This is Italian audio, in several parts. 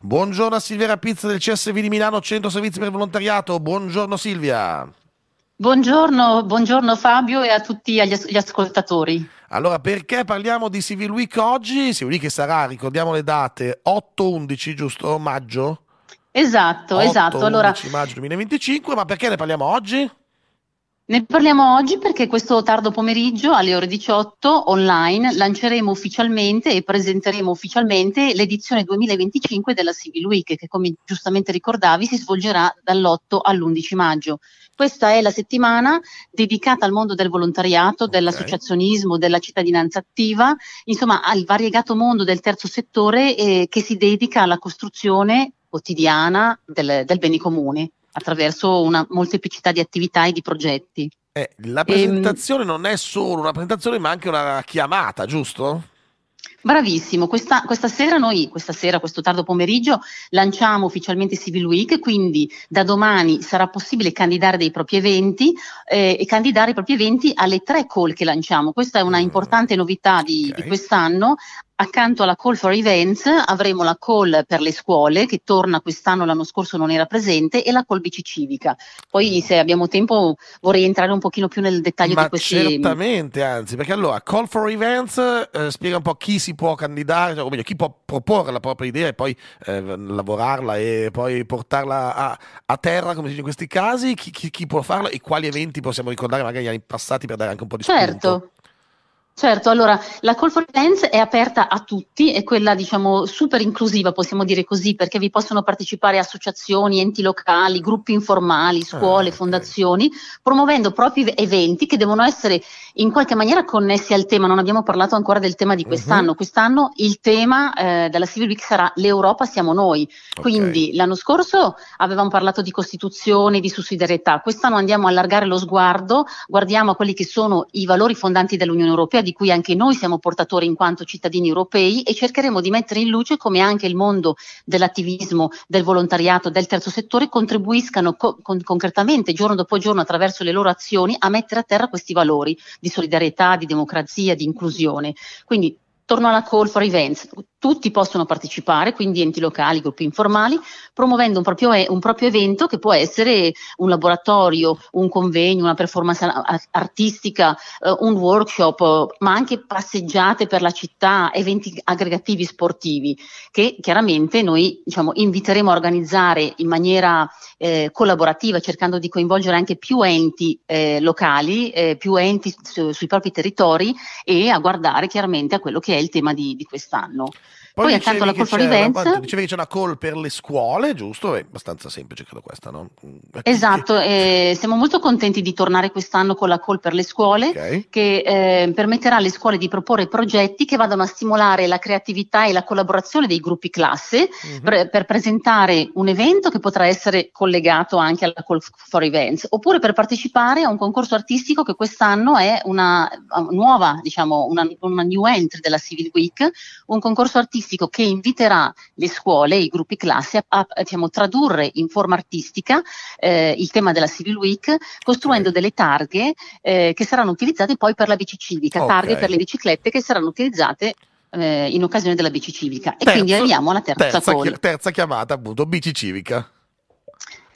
Buongiorno a Silvia Rapizza del CSV di Milano, Centro Servizi per il Volontariato. Buongiorno Silvia. Buongiorno, buongiorno Fabio e a tutti gli ascoltatori. Allora, perché parliamo di Civil Week oggi? Civil Week che sarà, ricordiamo le date, 8-11 giusto, maggio? Esatto, 8, esatto. 11 allora... maggio 2025, ma perché ne parliamo oggi? Ne parliamo oggi perché questo tardo pomeriggio alle ore 18 online lanceremo ufficialmente e presenteremo ufficialmente l'edizione 2025 della Civil Week che come giustamente ricordavi si svolgerà dall'8 all'11 maggio. Questa è la settimana dedicata al mondo del volontariato, okay. dell'associazionismo, della cittadinanza attiva, insomma al variegato mondo del terzo settore eh, che si dedica alla costruzione quotidiana del, del bene comune attraverso una molteplicità di attività e di progetti. Eh, la ehm, presentazione e, non è solo una presentazione, ma anche una chiamata, giusto? Bravissimo, questa, questa, sera noi, questa sera, questo tardo pomeriggio, lanciamo ufficialmente Civil Week, quindi da domani sarà possibile candidare dei propri eventi eh, e candidare i propri eventi alle tre call che lanciamo. Questa è una mm. importante novità di, okay. di quest'anno, Accanto alla call for events avremo la call per le scuole che torna quest'anno, l'anno scorso non era presente, e la call bici civica. Poi mm. se abbiamo tempo vorrei entrare un pochino più nel dettaglio Ma di questi... Certamente, anzi, perché allora call for events eh, spiega un po' chi si può candidare, cioè, o meglio chi può proporre la propria idea e poi eh, lavorarla e poi portarla a, a, terra, come si dice in questi casi, chi, chi, chi, può farla e quali eventi possiamo ricordare magari negli anni passati per dare anche un po' di certo. Certo. Certo, allora la call for dance è aperta a tutti, è quella diciamo super inclusiva, possiamo dire così, perché vi possono partecipare associazioni, enti locali, gruppi informali, ah, scuole, ah, fondazioni, okay. promuovendo propri eventi che devono essere in qualche maniera connessi al tema. Non abbiamo parlato ancora del tema di quest'anno. Uh-huh. Quest'anno il tema eh, della Civil Week sarà l'Europa siamo noi. Okay. Quindi l'anno scorso avevamo parlato di Costituzione, di sussidiarietà, quest'anno andiamo a allargare lo sguardo, guardiamo a quelli che sono i valori fondanti dell'Unione Europea di cui anche noi siamo portatori in quanto cittadini europei e cercheremo di mettere in luce come anche il mondo dell'attivismo, del volontariato, del terzo settore contribuiscano co- con- concretamente giorno dopo giorno attraverso le loro azioni a mettere a terra questi valori di solidarietà, di democrazia, di inclusione. Quindi torno alla call for events, tutti possono partecipare, quindi enti locali, gruppi informali, promuovendo un proprio, un proprio evento che può essere un laboratorio, un convegno, una performance artistica, eh, un workshop, ma anche passeggiate per la città, eventi aggregativi sportivi, che chiaramente noi diciamo, inviteremo a organizzare in maniera eh, collaborativa, cercando di coinvolgere anche più enti eh, locali, eh, più enti su, sui propri territori e a guardare chiaramente a quello che è il tema di, di quest'anno. Poi, Poi accanto alla call for events... Dicevi che c'è una call per le scuole, giusto? È abbastanza semplice, credo questa, no? Mm, esatto, eh, siamo molto contenti di tornare quest'anno con la call per le scuole, okay. che eh, permetterà alle scuole di proporre progetti che vadano a stimolare la creatività e la collaborazione dei gruppi classe mm-hmm. per, per presentare un evento che potrà essere collegato anche alla call for events, oppure per partecipare a un concorso artistico che quest'anno è una eh, nuova, diciamo, una, una new entry della Civil Week, un concorso artistico artistico che inviterà le scuole e i gruppi classe a, a, diciamo, tradurre in forma artistica eh, il tema della Civil Week costruendo okay. delle targhe eh, che saranno utilizzate poi per la bici civica, okay. targhe per le biciclette che saranno utilizzate eh, in occasione della bici civica. E terza, quindi arriviamo alla terza, terza, call. terza chiamata, appunto, bici civica.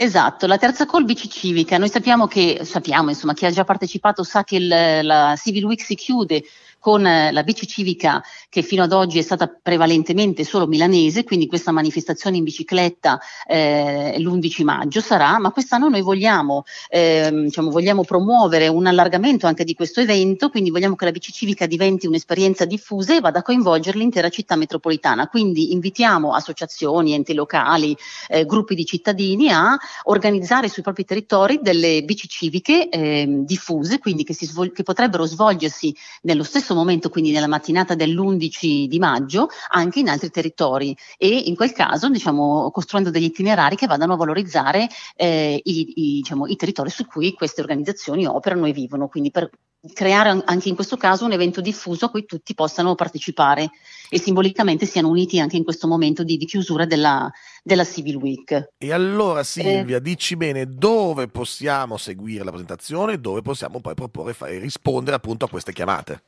Esatto, la terza call bici civica. Noi sappiamo che, sappiamo, insomma, chi ha già partecipato sa che il, la Civil Week si chiude con eh, la bici civica che fino ad oggi è stata prevalentemente solo milanese, quindi questa manifestazione in bicicletta eh, l'11 maggio sarà, ma quest'anno noi vogliamo, eh, diciamo, vogliamo promuovere un allargamento anche di questo evento, quindi vogliamo che la bici civica diventi un'esperienza diffusa e vada a coinvolgere l'intera città metropolitana. Quindi invitiamo associazioni, enti locali, eh, gruppi di cittadini a organizzare sui propri territori delle bici civiche eh, diffuse, quindi che, si svol- che potrebbero svolgersi nello stesso stesso momento, quindi nella mattinata dell'11 di maggio, anche in altri territori e in quel caso diciamo, costruendo degli itinerari che vadano a valorizzare eh, i, i, diciamo, i territori su cui queste organizzazioni operano e vivono, quindi per creare anche in questo caso un evento diffuso a cui tutti possano partecipare e simbolicamente siano uniti anche in questo momento di, di chiusura della, della, Civil Week. E allora Silvia, eh. dici bene dove possiamo seguire la presentazione e dove possiamo poi proporre e rispondere appunto a queste chiamate.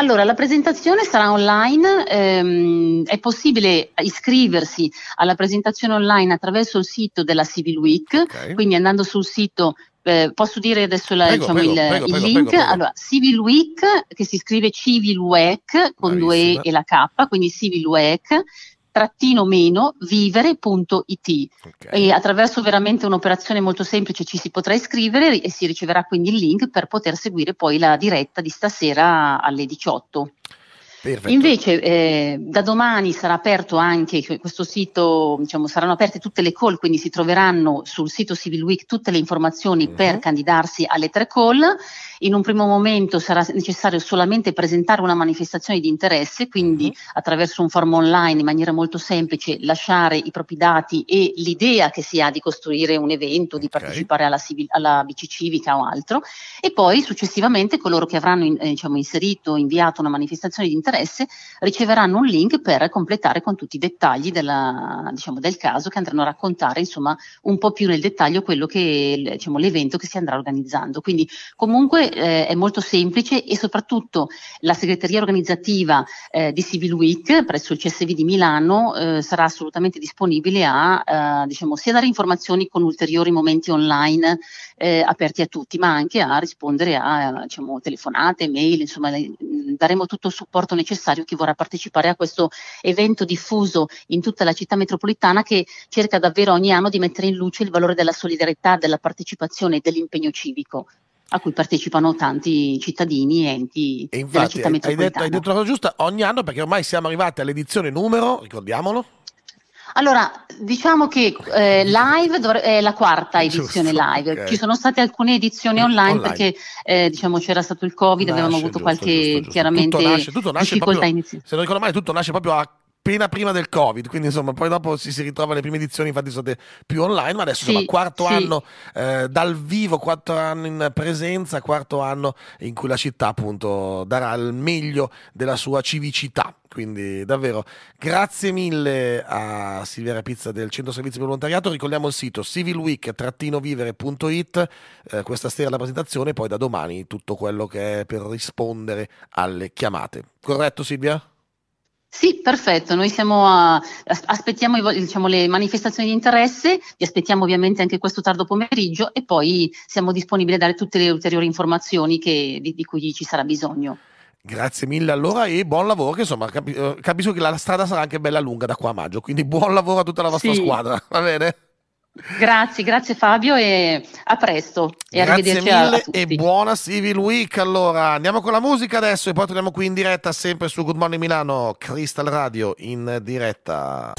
Allora, la presentazione sarà online, ehm, è possibile iscriversi alla presentazione online attraverso il sito della Civil Week, okay. quindi andando sul sito eh, posso dire adesso la, prego, diciamo, prego, il, prego, il link? Allora, Civil Week, che si scrive Civil Week con Bravissima. due E e la K, quindi Civil Week, trattino meno vivere.it okay. e attraverso veramente un'operazione molto semplice ci si potrà iscrivere e si riceverà quindi il link per poter seguire poi la diretta di stasera alle 18. Perfetto. Invece eh, da domani sarà aperto anche questo sito, diciamo, saranno aperte tutte le call, quindi si troveranno sul sito Civil Week tutte le informazioni uh-huh. per candidarsi alle tre call. In un primo momento sarà necessario solamente presentare una manifestazione di interesse, quindi uh-huh. attraverso un form online in maniera molto semplice lasciare i propri dati e l'idea che si ha di costruire un evento, okay. di partecipare alla, civil, alla BC civica o altro. E poi successivamente coloro che avranno in, eh, diciamo, inserito, inviato una manifestazione di interesse interesse riceveranno un link per completare con tutti i dettagli della, diciamo, del caso che andranno a raccontare insomma, un po' più nel dettaglio quello che diciamo, l'evento che si andrà organizzando. Quindi comunque eh, è molto semplice e soprattutto la segreteria organizzativa eh, di Civil Week presso il CSV di Milano eh, sarà assolutamente disponibile a eh, diciamo, sia dare informazioni con ulteriori momenti online eh, aperti a tutti, ma anche a rispondere a, a diciamo, telefonate, mail, insomma daremo tutto il supporto necessario chi vorrà partecipare a questo evento diffuso in tutta la città metropolitana che cerca davvero ogni anno di mettere in luce il valore della solidarietà, della partecipazione e dell'impegno civico a cui partecipano tanti cittadini e enti e infatti, della città metropolitana. Hai detto, hai detto la cosa giusta ogni anno perché ormai siamo arrivati all'edizione numero, ricordiamolo, allora, diciamo che eh, live dovre- è la quarta edizione giusto, live. Okay. Ci sono state alcune edizioni eh, online, online. perché eh, diciamo, c'era stato il Covid, nasce, avevamo avuto giusto, qualche giusto, chiaramente tutto nasce, tutto nasce difficoltà iniziale. Se non ricordo male, tutto nasce proprio a appena prima del Covid, quindi insomma poi dopo si, si ritrova le prime edizioni, infatti sono più online, ma adesso sì, insomma quarto sì. anno eh, dal vivo, quarto anno in presenza, quarto anno in cui la città appunto darà il meglio della sua civicità. Quindi davvero grazie mille a Silvia Rapizza del Centro Servizi per Volontariato. Ricordiamo il sito civilweek-vivere.it. Eh, questa sera la presentazione, poi da domani tutto quello che è per rispondere alle chiamate. Corretto Silvia? Sì, perfetto, noi siamo a, aspettiamo i, diciamo, le manifestazioni di interesse, vi aspettiamo ovviamente anche questo tardo pomeriggio e poi siamo disponibili a dare tutte le ulteriori informazioni che, di, di cui ci sarà bisogno. Grazie mille allora e buon lavoro, che insomma eh, capisco che la strada sarà anche bella lunga da qua a maggio, quindi buon lavoro a tutta la vostra sì. squadra, va bene? Grazie, grazie Fabio e a presto. E grazie mille e buona Civil Week. Allora, andiamo con la musica adesso e poi torniamo qui in diretta sempre su Good Morning Milano, Crystal Radio in diretta.